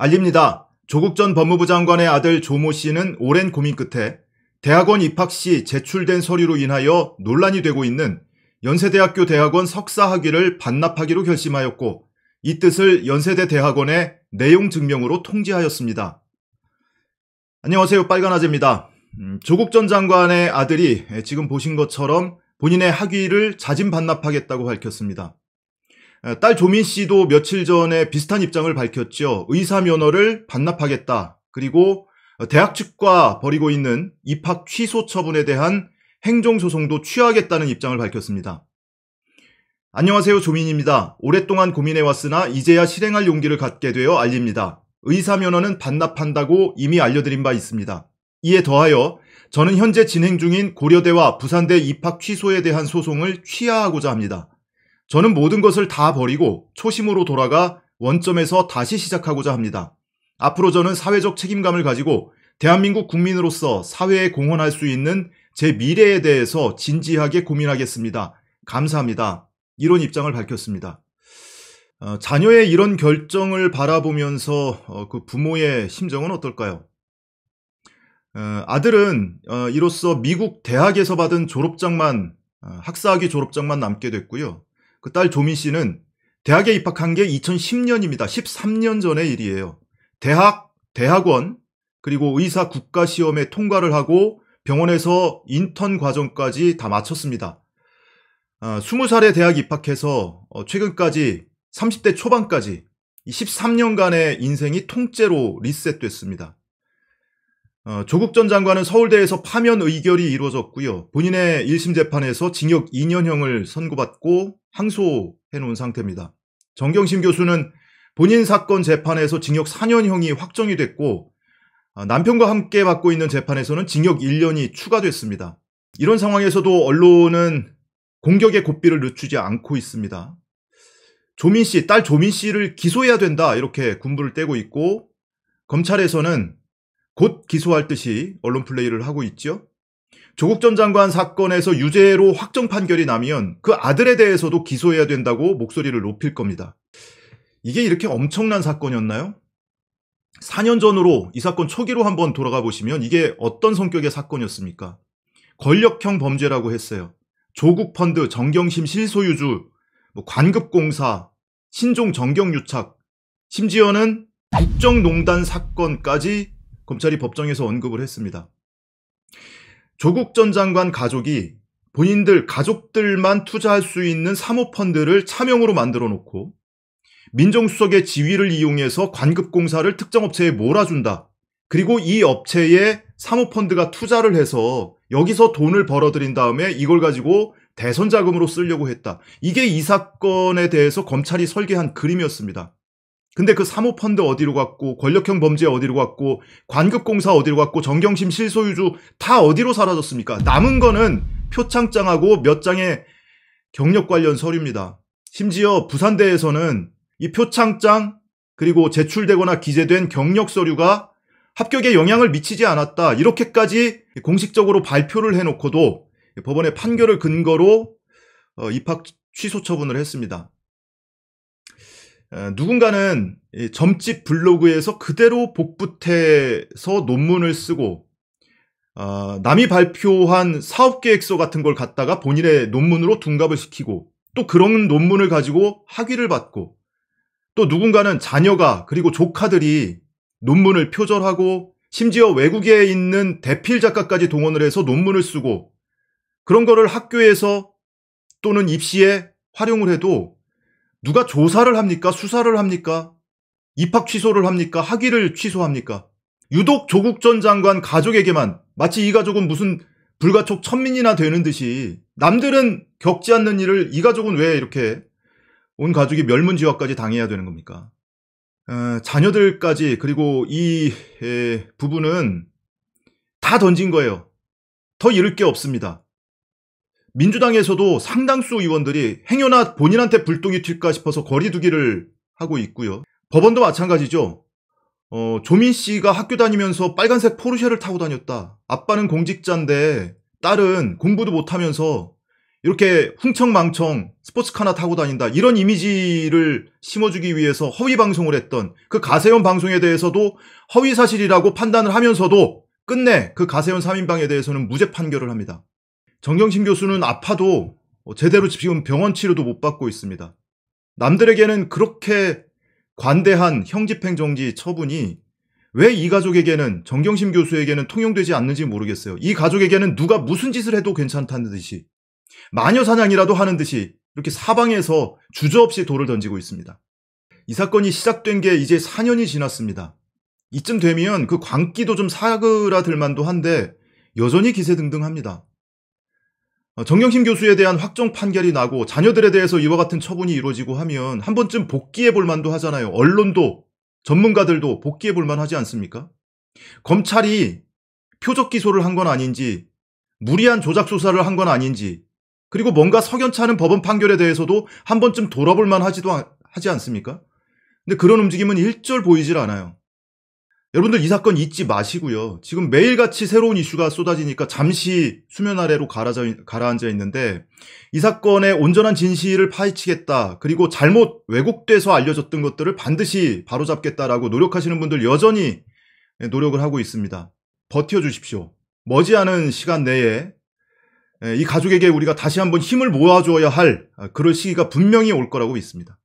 알립니다. 조국 전 법무부 장관의 아들 조모 씨는 오랜 고민 끝에 대학원 입학 시 제출된 서류로 인하여 논란이 되고 있는 연세대학교 대학원 석사 학위를 반납하기로 결심하였고 이 뜻을 연세대 대학원의 내용 증명으로 통지하였습니다. 안녕하세요. 빨간 아재입니다. 음, 조국 전 장관의 아들이 지금 보신 것처럼 본인의 학위를 자진 반납하겠다고 밝혔습니다. 어, 딸 조민 씨도 며칠 전에 비슷한 입장을 밝혔죠. 의사 면허를 반납하겠다. 그리고 어, 대학 측과 벌이고 있는 입학 취소 처분에 대한 행정소송도 취하겠다는 입장을 밝혔습니다. 안녕하세요. 조민입니다. 오랫동안 고민해왔으나 이제야 실행할 용기를 갖게 되어 알립니다. 의사 면허는 반납한다고 이미 알려드린 바 있습니다. 이에 더하여 저는 현재 진행 중인 고려대와 부산대 입학 취소에 대한 소송을 취하하고자 합니다. 저는 모든 것을 다 버리고 초심으로 돌아가 원점에서 다시 시작하고자 합니다. 앞으로 저는 사회적 책임감을 가지고 대한민국 국민으로서 사회에 공헌할 수 있는 제 미래에 대해서 진지하게 고민하겠습니다. 감사합니다. 이런 입장을 밝혔습니다. 어, 자녀의 이런 결정을 바라보면서 어, 그 부모의 심정은 어떨까요? 어, 아들은 어, 이로써 미국 대학에서 받은 졸업장만 어, 학사학위 졸업장만 남게 됐고요. 그딸 조민 씨는 대학에 입학한 게 2010년입니다. 13년 전의 일이에요. 대학, 대학원, 그리고 의사 국가 시험에 통과를 하고 병원에서 인턴 과정까지 다 마쳤습니다. 20살에 어, 대학 입학해서 어, 최근까지 30대 초반까지 13년간의 인생이 통째로 리셋됐습니다. 어, 조국 전 장관은 서울대에서 파면 의결이 이루어졌고요. 본인의 1심 재판에서 징역 2년형을 선고받고 항소해 놓은 상태입니다. 정경심 교수는 본인 사건 재판에서 징역 4년형이 확정이 됐고 아, 남편과 함께 받고 있는 재판에서는 징역 1년이 추가됐습니다. 이런 상황에서도 언론은 공격의 고삐를 늦추지 않고 있습니다. 조민 씨, 딸 조민 씨를 기소해야 된다 이렇게 군부를 떼고 있고 검찰에서는 곧 기소할 듯이 언론 플레이를 하고 있죠. 조국 전 장관 사건에서 유죄로 확정 판결이 나면 그 아들에 대해서도 기소해야 된다고 목소리를 높일 겁니다. 이게 이렇게 엄청난 사건이었나요? 4년 전으로 이 사건 초기로 한번 돌아가 보시면 이게 어떤 성격의 사건이었습니까? 권력형 범죄라고 했어요. 조국 펀드, 정경심 실소유주, 뭐 관급공사, 신종 정경유착, 심지어는 국정농단 사건까지 검찰이 법정에서 언급을 했습니다. 조국 전 장관 가족이 본인들 가족들만 투자할 수 있는 사모펀드를 차명으로 만들어 놓고 민정수석의 지위를 이용해서 관급공사를 특정 업체에 몰아준다. 그리고 이 업체에 사모펀드가 투자를 해서 여기서 돈을 벌어들인 다음에 이걸 가지고 대선 자금으로 쓰려고 했다. 이게 이 사건에 대해서 검찰이 설계한 그림이었습니다. 근데 그 사모펀드 어디로 갔고 권력형 범죄 어디로 갔고 관급공사 어디로 갔고 정경심 실소유주 다 어디로 사라졌습니까? 남은 거는 표창장하고 몇 장의 경력 관련 서류입니다. 심지어 부산대에서는 이 표창장 그리고 제출되거나 기재된 경력 서류가 합격에 영향을 미치지 않았다 이렇게까지 공식적으로 발표를 해놓고도 법원의 판결을 근거로 어, 입학 취소 처분을 했습니다. 어, 누군가는 점집 블로그에서 그대로 복붙해서 논문을 쓰고 어, 남이 발표한 사업 계획서 같은 걸 갖다가 본인의 논문으로 둔갑을 시키고 또 그런 논문을 가지고 학위를 받고 또 누군가는 자녀가 그리고 조카들이 논문을 표절하고 심지어 외국에 있는 대필 작가까지 동원을 해서 논문을 쓰고 그런 거를 학교에서 또는 입시에 활용을 해도 누가 조사를 합니까? 수사를 합니까? 입학 취소를 합니까? 학위를 취소합니까? 유독 조국 전 장관 가족에게만 마치 이 가족은 무슨 불가촉 천민이나 되는 듯이 남들은 겪지 않는 일을 이 가족은 왜 이렇게 온 가족이 멸문지화까지 당해야 되는 겁니까? 어, 자녀들까지 그리고 이 에, 부분은다 던진 거예요. 더 잃을 게 없습니다. 민주당에서도 상당수 의원들이 행여나 본인한테 불똥이 튈까 싶어서 거리두기를 하고 있고요. 법원도 마찬가지죠. 어, 조민 씨가 학교 다니면서 빨간색 포르쉐를 타고 다녔다. 아빠는 공직자인데 딸은 공부도 못하면서 이렇게 흥청망청 스포츠카나 타고 다닌다. 이런 이미지를 심어주기 위해서 허위 방송을 했던 그 가세현 방송에 대해서도 허위 사실이라고 판단을 하면서도 끝내 그 가세현 3인방에 대해서는 무죄 판결을 합니다. 정경심 교수는 아파도 제대로 지금 병원 치료도 못 받고 있습니다. 남들에게는 그렇게 관대한 형집행정지 처분이 왜 이 가족에게는 정경심 교수에게는 통용되지 않는지 모르겠어요. 이 가족에게는 누가 무슨 짓을 해도 괜찮다는 듯이 마녀 사냥이라도 하는 듯이 이렇게 사방에서 주저없이 돌을 던지고 있습니다. 이 사건이 시작된 게 이제 4년이 지났습니다. 이쯤 되면 그 광기도 좀 사그라들 만도 한데 여전히 기세등등합니다. 어, 정경심 교수에 대한 확정 판결이 나고 자녀들에 대해서 이와 같은 처분이 이루어지고 하면 한 번쯤 복귀해 볼 만도 하잖아요. 언론도 전문가들도 복귀해 볼 만하지 않습니까? 검찰이 표적 기소를 한 건 아닌지 무리한 조작 수사를 한 건 아닌지 그리고 뭔가 석연치 않은 법원 판결에 대해서도 한 번쯤 돌아볼 만하지도 하지 않습니까? 근데 그런 움직임은 일절 보이질 않아요. 여러분들 이 사건 잊지 마시고요. 지금 매일같이 새로운 이슈가 쏟아지니까 잠시 수면 아래로 가라앉아 있는데 이 사건의 온전한 진실을 파헤치겠다. 그리고 잘못 왜곡돼서 알려졌던 것들을 반드시 바로잡겠다라고 노력하시는 분들 여전히 노력을 하고 있습니다. 버텨주십시오. 머지않은 시간 내에 이 가족에게 우리가 다시 한번 힘을 모아줘야 할 아, 그럴 시기가 분명히 올 거라고 믿습니다.